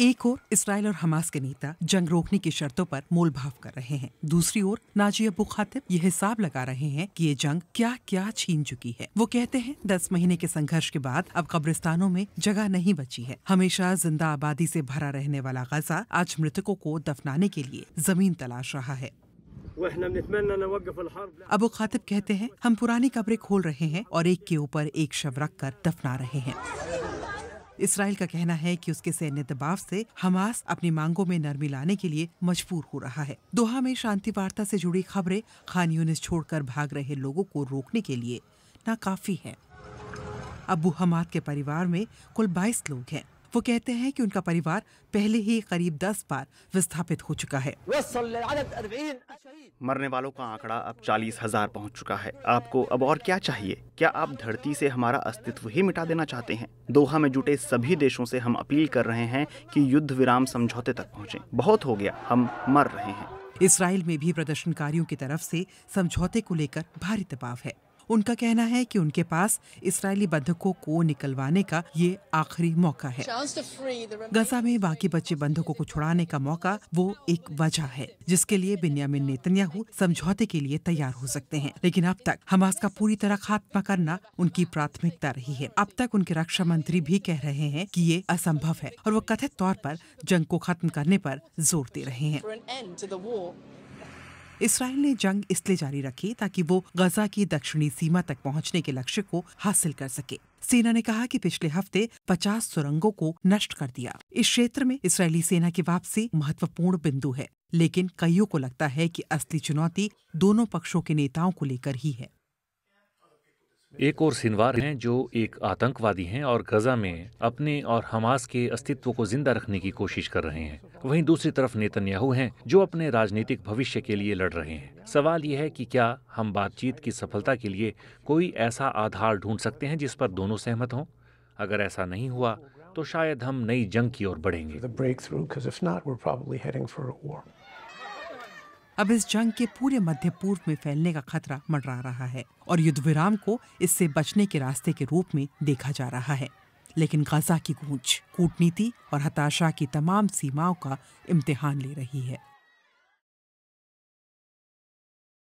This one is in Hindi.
एक ओर इसराइल और हमास के नेता जंग रोकने की शर्तों पर मोलभाव कर रहे हैं दूसरी ओर नाजी अबू खातिब ये हिसाब लगा रहे हैं कि ये जंग क्या क्या छीन चुकी है वो कहते हैं दस महीने के संघर्ष के बाद अब कब्रिस्तानों में जगह नहीं बची है हमेशा जिंदा आबादी से भरा रहने वाला गजा आज मृतकों को दफनाने के लिए जमीन तलाश रहा है अबू खातिब कहते हैं हम पुरानी कब्रें खोल रहे हैं और एक के ऊपर एक शव रख कर दफना रहे हैं इसराइल का कहना है कि उसके सैन्य दबाव से हमास अपनी मांगों में नरमी लाने के लिए मजबूर हो रहा है दोहा में शांति वार्ता से जुड़ी खबरें खान यूनिस छोड़कर भाग रहे लोगों को रोकने के लिए नाकाफी है अबू हमाद के परिवार में कुल 22 लोग हैं वो कहते हैं कि उनका परिवार पहले ही करीब दस बार विस्थापित हो चुका है मरने वालों का आंकड़ा अब चालीस हजार पहुँच चुका है आपको अब और क्या चाहिए क्या आप धरती से हमारा अस्तित्व ही मिटा देना चाहते हैं दोहा में जुटे सभी देशों से हम अपील कर रहे हैं कि युद्ध विराम समझौते तक पहुँचे बहुत हो गया हम मर रहे हैं इसराइल में भी प्रदर्शनकारियों की तरफ से समझौते को लेकर भारी दबाव है उनका कहना है कि उनके पास इसराइली बंधकों को निकलवाने का ये आखिरी मौका है गजा में बाकी बच्चे बंधकों को छुड़ाने का मौका वो एक वजह है जिसके लिए बिन्यामिन नेतन्याहू समझौते के लिए तैयार हो सकते हैं लेकिन अब तक हमास का पूरी तरह खात्मा करना उनकी प्राथमिकता रही है अब तक उनके रक्षा मंत्री भी कह रहे हैं की ये असंभव है और वो कथित तौर पर जंग को खत्म करने पर जोर दे रहे हैं इसराइल ने जंग इसलिए जारी रखी ताकि वो गजा की दक्षिणी सीमा तक पहुंचने के लक्ष्य को हासिल कर सके सेना ने कहा कि पिछले हफ्ते 50 सुरंगों को नष्ट कर दिया इस क्षेत्र में इसराइली सेना की वापसी महत्वपूर्ण बिंदु है लेकिन कईयों को लगता है कि असली चुनौती दोनों पक्षों के नेताओं को लेकर ही है एक और सिनवार हैं जो एक आतंकवादी हैं और गजा में अपने और हमास के अस्तित्व को जिंदा रखने की कोशिश कर रहे हैं वहीं दूसरी तरफ नेतन्याहू हैं जो अपने राजनीतिक भविष्य के लिए लड़ रहे हैं सवाल यह है कि क्या हम बातचीत की सफलता के लिए कोई ऐसा आधार ढूंढ सकते हैं जिस पर दोनों सहमत हों अगर ऐसा नहीं हुआ तो शायद हम नई जंग की ओर बढ़ेंगे अब इस जंग के पूरे मध्य पूर्व में फैलने का खतरा मंडरा रहा है और युद्ध विराम को इससे बचने के रास्ते के रूप में देखा जा रहा है लेकिन गजा की गूंज कूटनीति और हताशा की तमाम सीमाओं का इम्तिहान ले रही है